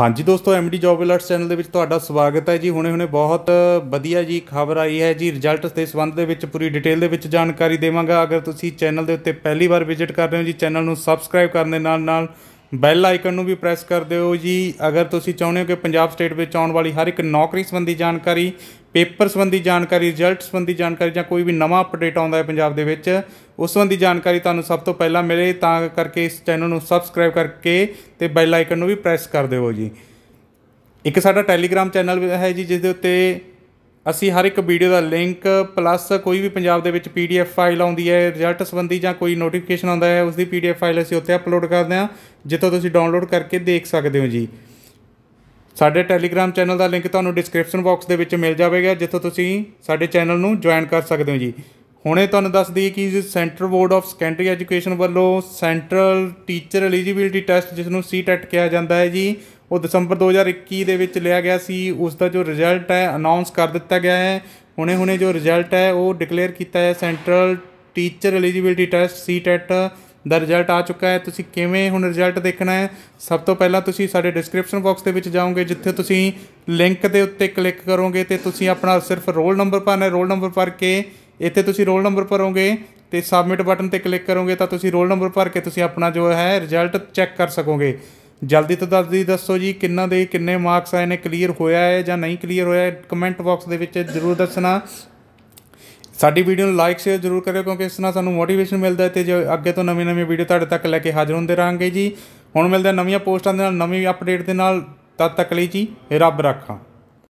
ਹਾਂਜੀ ਦੋਸਤੋ MD job alerts channel ਦੇ ਵਿੱਚ ਤੁਹਾਡਾ ਸਵਾਗਤ ਹੈ ਜੀ ਹੁਣੇ-ਹੁਣੇ ਬਹੁਤ ਵਧੀਆ ਜੀ ਖਬਰ ਆਈ ਹੈ ਜੀ ਰਿਜ਼ਲਟ ਦੇ ਸੰਬੰਧ ਦੇ ਵਿੱਚ ਪੂਰੀ ਡਿਟੇਲ ਦੇ ਵਿੱਚ ਜਾਣਕਾਰੀ ਦੇਵਾਂਗਾ ਅਗਰ ਤੁਸੀਂ ਚੈਨਲ ਦੇ ਉੱਤੇ ਪਹਿਲੀ ਵਾਰ ਵਿਜ਼ਿਟ ਕਰ ਰਹੇ ਹੋ ਜੀ ਚੈਨਲ ਨੂੰ ਸਬਸਕ੍ਰਾਈਬ ਕਰਨ ਦੇ ਨਾਲ-ਨਾਲ ਬੈਲ ਆਈਕਨ ਨੂੰ ਵੀ ਪ੍ਰੈਸ ਕਰ ਦਿਓ ਜੀ ਅਗਰ ਤੁਸੀਂ ਚਾਹੁੰਦੇ ਹੋ ਕਿ ਪੰਜਾਬ ਸਟੇਟ ਵਿੱਚ ਆਉਣ ਵਾਲੀ ਹਰ ਇੱਕ ਨੌਕਰੀ ਸੰਬੰਧੀ ਜਾਣਕਾਰੀ ਪੇਪਰ ਸੰਬੰਧੀ ਜਾਣਕਾਰੀ ਰਿਜ਼ਲਟ ਸੰਬੰਧੀ ਜਾਣਕਾਰੀ ਜਾਂ ਕੋਈ ਵੀ ਨਵਾਂ ਅਪਡੇਟ ਆਉਂਦਾ ਹੈ ਪੰਜਾਬ ਦੇ ਵਿੱਚ ਉਸ ਸੰਬੰਧੀ ਜਾਣਕਾਰੀ ਤੁਹਾਨੂੰ ਸਭ ਤੋਂ ਪਹਿਲਾਂ ਮਿਲੇ ਤਾਂ ਕਰਕੇ ਇਸ ਚੈਨਲ ਨੂੰ ਸਬਸਕ੍ਰਾਈਬ ਕਰਕੇ ਤੇ ਬੈਲ ਆਈਕਨ ਨੂੰ ਵੀ ਪ੍ਰੈਸ ਕਰ ਦਿਓ ਜੀ ਇੱਕ ਸਾਡਾ ਟੈਲੀਗ੍ਰam ਚੈਨਲ ਹੈ ਜੀ ਜਿਸ ਦੇ ਉੱਤੇ ਅਸੀਂ ਹਰ ਇੱਕ ਵੀਡੀਓ ਦਾ ਲਿੰਕ ਪਲੱਸ ਕੋਈ ਵੀ ਪੰਜਾਬ ਦੇ ਵਿੱਚ ਪੀਡੀਐਫ ਫਾਈਲ ਆਉਂਦੀ ਹੈ ਰਿਜ਼ਲਟ ਸੰਬੰਧੀ ਜਾਂ ਕੋਈ ਨੋਟੀਫਿਕੇਸ਼ਨ ਆਉਂਦਾ ਹੈ ਉਸ ਦੀ ਪੀਡੀਐਫ ਫਾਈਲ ਅਸੀਂ ਉੱਥੇ ਅਪਲੋਡ ਕਰਦੇ ਹਾਂ ਜਿੱਥੋਂ ਤੁਸੀਂ ਡਾਊਨਲੋਡ ਕਰਕੇ ਦੇਖ ਸਕਦੇ ਹੋ ਜੀ ਸਾਡੇ ਟੈਲੀਗ੍ਰam ਚੈਨਲ ਦਾ ਲਿੰਕ ਤੁਹਾਨੂੰ ਡਿਸਕ੍ਰਿਪਸ਼ਨ ਬਾਕਸ ਦੇ ਵਿੱਚ ਮਿਲ ਜਾਵੇਗਾ ਜਿੱਥੋਂ ਤੁਸੀਂ ਸਾਡੇ ਚੈਨਲ ਨੂੰ ਜੁਆਇਨ ਕਰ ਸਕਦੇ ਹੋ ਜੀ ਹੁਣੇ ਤੁਹਾਨੂੰ ਦੱਸ ਦਈਏ ਕਿ centre board of secondary education ਵੱਲੋਂ ਸੈਂਟਰਲ ਟੀਚਰ ਐਲੀਜੀਬਿਲਟੀ ਟੈਸਟ ਜਿਸ ਨੂੰ ਸੀਟੈਟ ਕਿਹਾ ਜਾਂਦਾ ਹੈ ਜੀ ਉਹ ਦਸੰਬਰ 2021 ਦੇ ਵਿੱਚ ਲਿਆ ਗਿਆ ਸੀ ਉਸ ਦਾ ਜੋ ਰਿਜ਼ਲਟ ਹੈ ਅਨਾਉਂਸ ਕਰ ਦਿੱਤਾ ਗਿਆ ਹੈ ਹੁਣੇ-ਹੁਣੇ ਜੋ ਰਿਜ਼ਲਟ ਹੈ ਉਹ ਡਿਕਲੇਅਰ ਕੀਤਾ ਹੈ central teacher eligibility test CTET ਦਾ ਰਿਜ਼ਲਟ ਆ ਚੁੱਕਾ ਹੈ ਤੁਸੀਂ ਕਿਵੇਂ ਹੁਣ ਰਿਜ਼ਲਟ ਦੇਖਣਾ ਹੈ ਸਭ ਤੋਂ ਪਹਿਲਾਂ ਤੁਸੀਂ ਸਾਡੇ ਡਿਸਕ੍ਰਿਪਸ਼ਨ ਬਾਕਸ ਦੇ ਵਿੱਚ ਜਾਓਗੇ ਜਿੱਥੇ ਤੁਸੀਂ ਲਿੰਕ ਦੇ ਉੱਤੇ ਕਲਿੱਕ ਕਰੋਗੇ ਤੇ ਤੁਸੀਂ ਆਪਣਾ ਸਿਰਫ ਰੋਲ ਨੰਬਰ ਭਰਨਾ ਹੈ ਰੋਲ ਨੰਬਰ ਭਰ ਕੇ ਇੱਥੇ ਤੁਸੀਂ ਰੋਲ ਨੰਬਰ ਭਰੋਗੇ ਤੇ ਸਬਮਿਟ ਬਟਨ ਤੇ ਕਲਿੱਕ ਕਰੋਗੇ ਤਾਂ ਤੁਸੀਂ ਰੋਲ ਨੰਬਰ ਭਰ ਕੇ ਤੁਸੀਂ ਆਪਣਾ ਜੋ ਹੈ ਰਿਜ਼ਲਟ ਚੈੱਕ ਕਰ ਸਕੋਗੇ ਜਲਦੀ ਤੋਂ ਜਲਦੀ ਦੱਸੋ ਜੀ ਕਿੰਨਾ ਦੇ ਕਿੰਨੇ ਮਾਰਕਸ ਆਏ ਨੇ ਕਲੀਅਰ ਹੋਇਆ ਹੈ ਜਾਂ ਨਹੀਂ ਕਲੀਅਰ ਹੋਇਆ ਕਮੈਂਟ ਬਾਕਸ ਦੇ ਵਿੱਚ ਜ਼ਰੂਰ ਦੱਸਣਾ ਸਾਡੀ ਵੀਡੀਓ ਨੂੰ ਲਾਈਕ ਸ਼ੇਅਰ ਜ਼ਰੂਰ ਕਰਿਓ ਕਿਉਂਕਿ ਇਸ ਨਾਲ ਸਾਨੂੰ ਮੋਟੀਵੇਸ਼ਨ ਮਿਲਦਾ ਹੈ ਤੇ ਜੋ ਅੱਗੇ ਤੋਂ ਨਵੀਂ ਨਵੀਂ ਵੀਡੀਓ ਤੁਹਾਡੇ ਤੱਕ ਲੈ ਕੇ ਹਾਜ਼ਰ ਹੁੰਦੇ ਰਹਾਂਗੇ ਜੀ ਹੁਣ ਮਿਲਦੇ ਨਵੀਆਂ ਪੋਸਟਾਂ ਦੇ ਨਾਲ ਨਵੀਂ ਅਪਡੇਟ ਦੇ ਨਾਲ ਤਦ ਤੱਕ ਲਈ ਜੀ ਰੱਬ ਰੱਖਾ